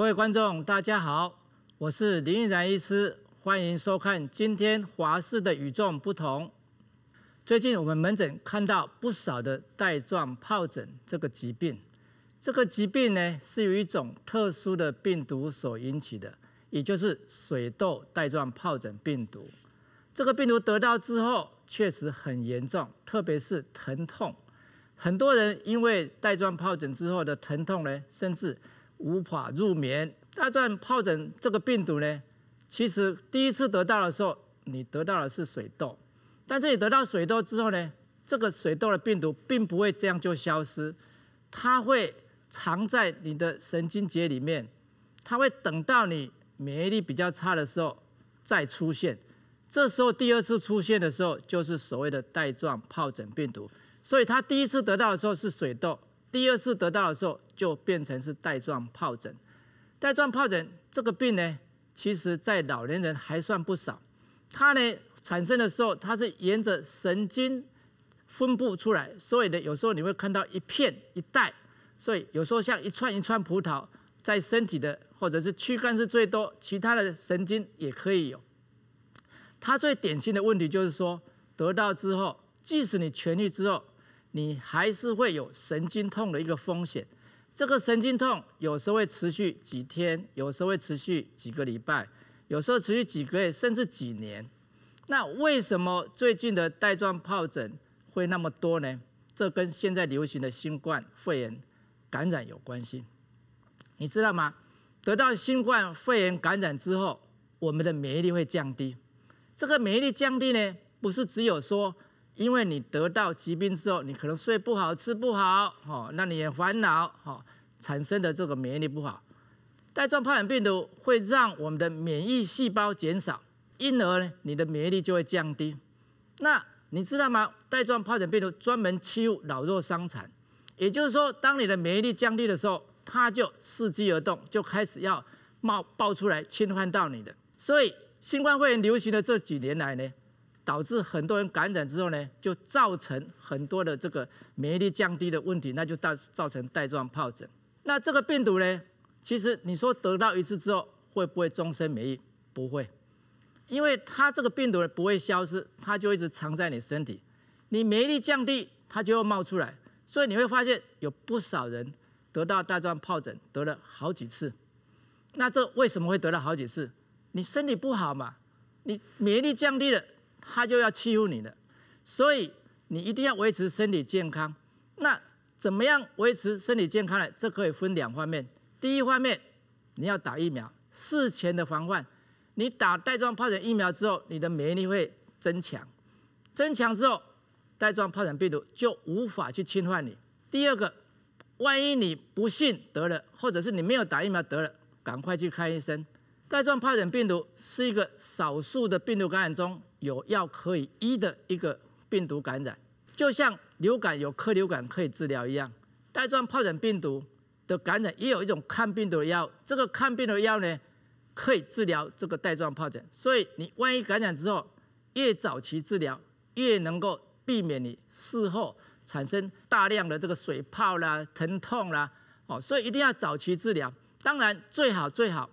各位观众，大家好，我是林玉然医师，欢迎收看今天华视的与众不同。最近我们门诊看到不少的带状疱疹这个疾病，这个疾病呢是由一种特殊的病毒所引起的，也就是水痘带状疱疹病毒。这个病毒得到之后确实很严重，特别是疼痛，很多人因为带状疱疹之后的疼痛呢，甚至。无法入眠。带状疱疹这个病毒呢，其实第一次得到的时候，你得到的是水痘。但是你得到水痘之后呢，这个水痘的病毒并不会这样就消失，它会藏在你的神经节里面，它会等到你免疫力比较差的时候再出现。这时候第二次出现的时候，就是所谓的带状疱疹病毒。所以它第一次得到的时候是水痘。第二次得到的时候，就变成是带状疱疹。带状疱疹这个病呢，其实在老年人还算不少。它呢产生的时候，它是沿着神经分布出来，所以呢有时候你会看到一片一带，所以有时候像一串一串葡萄在身体的，或者是躯干是最多，其他的神经也可以有。它最典型的问题就是说，得到之后，即使你痊愈之后，你还是会有神经痛的一个风险，这个神经痛有时候会持续几天，有时候会持续几个礼拜，有时候持续几个月，甚至几年。那为什么最近的带状疱疹会那么多呢？这跟现在流行的新冠肺炎感染有关系，你知道吗？得到新冠肺炎感染之后，我们的免疫力会降低，这个免疫力降低呢，不是只有说。因为你得到疾病之后，你可能睡不好、吃不好，哦，那你也烦恼，哦，产生的这个免疫力不好。带状疱疹病毒会让我们的免疫细胞减少，因而呢，你的免疫力就会降低。那你知道吗？带状疱疹病毒专门欺负老弱伤残，也就是说，当你的免疫力降低的时候，它就伺机而动，就开始要冒爆出来，侵犯到你的。所以，新冠肺炎流行的这几年来呢？导致很多人感染之后呢，就造成很多的这个免疫力降低的问题，那就造造成带状疱疹。那这个病毒呢，其实你说得到一次之后会不会终身免疫？不会，因为它这个病毒不会消失，它就一直藏在你身体。你免疫力降低，它就会冒出来。所以你会发现有不少人得到带状疱疹得了好几次。那这为什么会得了好几次？你身体不好嘛，你免疫力降低了。他就要欺负你了，所以你一定要维持身体健康。那怎么样维持身体健康呢？这可以分两方面。第一方面，你要打疫苗，事前的防范。你打带状疱疹疫苗之后，你的免疫力会增强。增强之后，带状疱疹病毒就无法去侵犯你。第二个，万一你不幸得了，或者是你没有打疫苗得了，赶快去看医生。带状疱疹病毒是一个少数的病毒感染中。有药可以医的一个病毒感染，就像流感有抗流感可以治疗一样，带状疱疹病毒的感染也有一种抗病毒的药。这个抗病毒的药呢，可以治疗这个带状疱疹。所以你万一感染之后，越早期治疗，越能够避免你事后产生大量的这个水泡啦、疼痛啦。哦，所以一定要早期治疗。当然，最好最好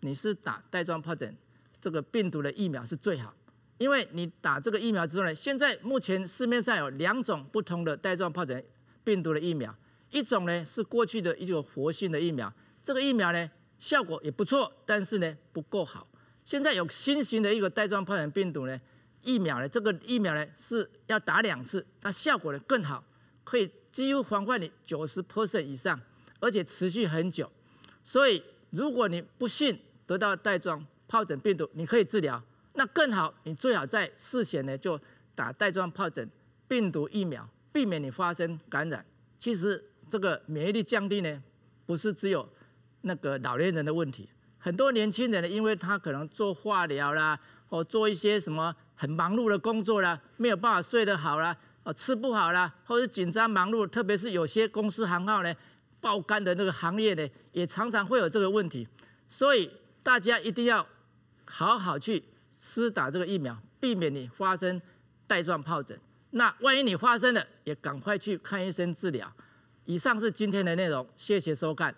你是打带状疱疹这个病毒的疫苗是最好。因为你打这个疫苗之后呢，现在目前市面上有两种不同的带状疱疹病毒的疫苗，一种呢是过去的一种活性的疫苗，这个疫苗呢效果也不错，但是呢不够好。现在有新型的一个带状疱疹病毒呢疫苗呢，这个疫苗呢是要打两次，它效果呢更好，可以几乎防范你九十 percent 以上，而且持续很久。所以如果你不幸得到带状疱疹病毒，你可以治疗。那更好，你最好在事前呢就打带状疱疹病毒疫苗，避免你发生感染。其实这个免疫力降低呢，不是只有那个老年人的问题，很多年轻人呢，因为他可能做化疗啦，或做一些什么很忙碌的工作啦，没有办法睡得好啦，哦吃不好啦，或者紧张忙碌，特别是有些公司行号呢，爆肝的那个行业呢，也常常会有这个问题。所以大家一定要好好去。施打这个疫苗，避免你发生带状疱疹。那万一你发生了，也赶快去看医生治疗。以上是今天的内容，谢谢收看。